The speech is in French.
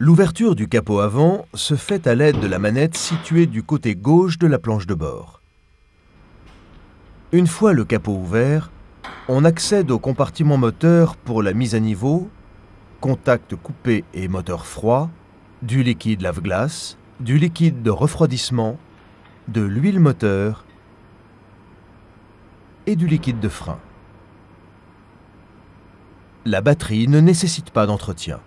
L'ouverture du capot avant se fait à l'aide de la manette située du côté gauche de la planche de bord. Une fois le capot ouvert, on accède au compartiment moteur pour la mise à niveau, contact coupé et moteur froid, du liquide lave-glace, du liquide de refroidissement, de l'huile moteur et du liquide de frein. La batterie ne nécessite pas d'entretien.